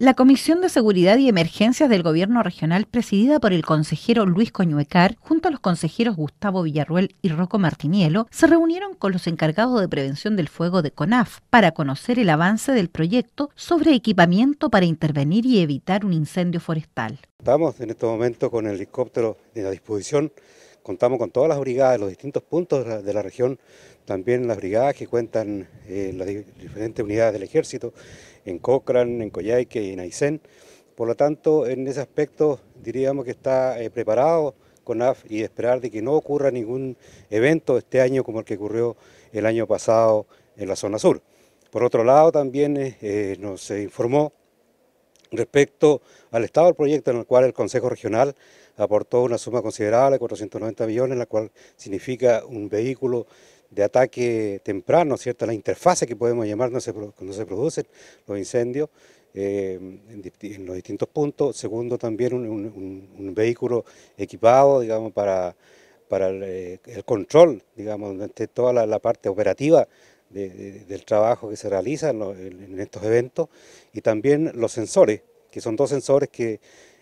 La Comisión de Seguridad y Emergencias del Gobierno Regional, presidida por el consejero Luis Coñuecar, junto a los consejeros Gustavo Villarruel y Rocco Martinielo, se reunieron con los encargados de prevención del fuego de CONAF para conocer el avance del proyecto sobre equipamiento para intervenir y evitar un incendio forestal. Estamos en este momento con el helicóptero de la disposición contamos con todas las brigadas de los distintos puntos de la región, también las brigadas que cuentan eh, las diferentes unidades del ejército, en Cochrane, en Coyhaique y en Aysén. Por lo tanto, en ese aspecto diríamos que está eh, preparado CONAF y esperar de que no ocurra ningún evento este año como el que ocurrió el año pasado en la zona sur. Por otro lado, también eh, eh, nos informó respecto al estado del proyecto en el cual el Consejo Regional aportó una suma considerable, 490 millones, la cual significa un vehículo de ataque temprano, ¿cierto? las interfaces que podemos llamar cuando se, producen los incendios eh, en, los distintos puntos. Segundo, también un, vehículo equipado digamos, para, para el, eh, control, digamos, de toda la, parte operativa del trabajo que se realiza en estos eventos. Y también los sensores, que son dos sensores que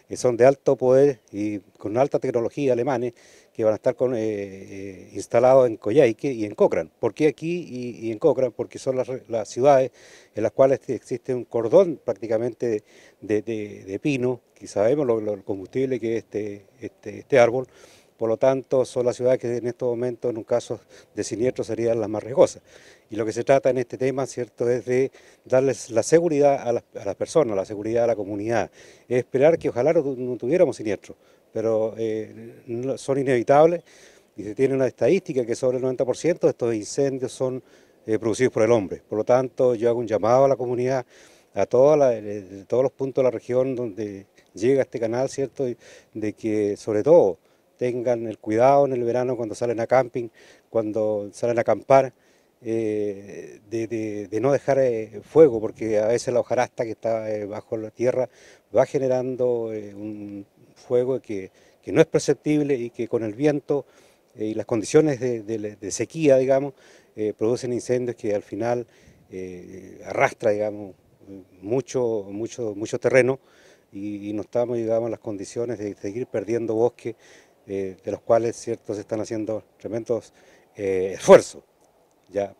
que son de alto poder y con alta tecnología alemanes, que van a estar eh, eh, instalados en Coyhaique y en Cochrane. ¿Por qué aquí y, en Cochrane? Porque son las, ciudades en las cuales existe un cordón prácticamente de, pino, que sabemos lo, combustible que es este, este, este árbol, por lo tanto, son las ciudades que en estos momentos, en un caso de siniestro, serían las más riesgosas. Y lo que se trata en este tema, ¿cierto?, es de darles la seguridad a las, personas, la seguridad a la comunidad. Es esperar que ojalá no tuviéramos siniestro, pero eh, son inevitables y se tiene una estadística que sobre el 90% de estos incendios son eh, producidos por el hombre. Por lo tanto, yo hago un llamado a la comunidad, a eh, todos los puntos de la región donde llega este canal, ¿cierto? De que sobre todo tengan el cuidado en el verano cuando salen a camping, cuando salen a acampar, eh, de, no dejar eh, fuego, porque a veces la hojarasta que está eh, bajo la tierra va generando un fuego que, no es perceptible y que con el viento y las condiciones de, sequía, digamos, producen incendios que al final arrastra, digamos, mucho, mucho, mucho terreno y, y no estamos, digamos, en las condiciones de seguir perdiendo bosque eh, de los cuales ciertos están haciendo tremendos esfuerzo eh, esfuerzos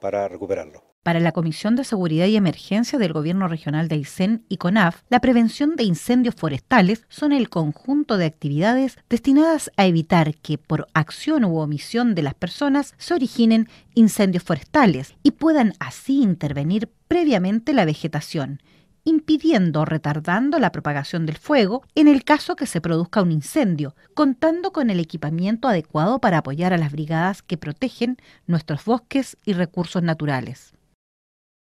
para recuperarlo. Para la Comisión de Seguridad y Emergencia del Gobierno Regional de Aysén y CONAF, la prevención de incendios forestales son el conjunto de actividades destinadas a evitar que, por acción u omisión de las personas, se originen incendios forestales y puedan así intervenir previamente la vegetación impidiendo o retardando la propagación del fuego en el caso que se produzca un incendio, contando con el equipamiento adecuado para apoyar a las brigadas que protegen nuestros bosques y recursos naturales.